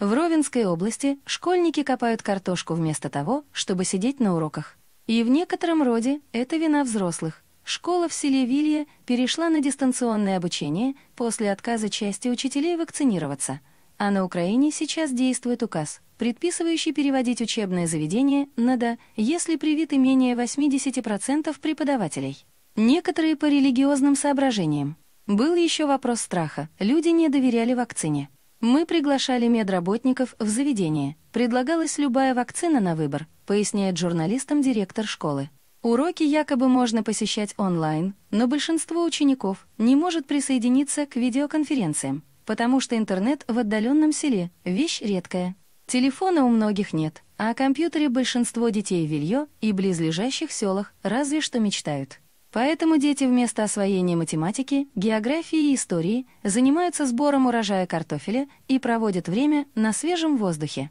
В Ровенской области школьники копают картошку вместо того, чтобы сидеть на уроках. И в некотором роде это вина взрослых. Школа в селе Вилья перешла на дистанционное обучение после отказа части учителей вакцинироваться. А на Украине сейчас действует указ, предписывающий переводить учебное заведение на «да», если привиты менее 80% преподавателей. Некоторые по религиозным соображениям. Был еще вопрос страха, люди не доверяли вакцине. Мы приглашали медработников в заведение. Предлагалась любая вакцина на выбор, поясняет журналистам директор школы. Уроки якобы можно посещать онлайн, но большинство учеников не может присоединиться к видеоконференциям, потому что интернет в отдаленном селе – вещь редкая. Телефона у многих нет, а о компьютере большинство детей в Вильё и близлежащих селах разве что мечтают. Поэтому дети вместо освоения математики, географии и истории занимаются сбором урожая картофеля и проводят время на свежем воздухе.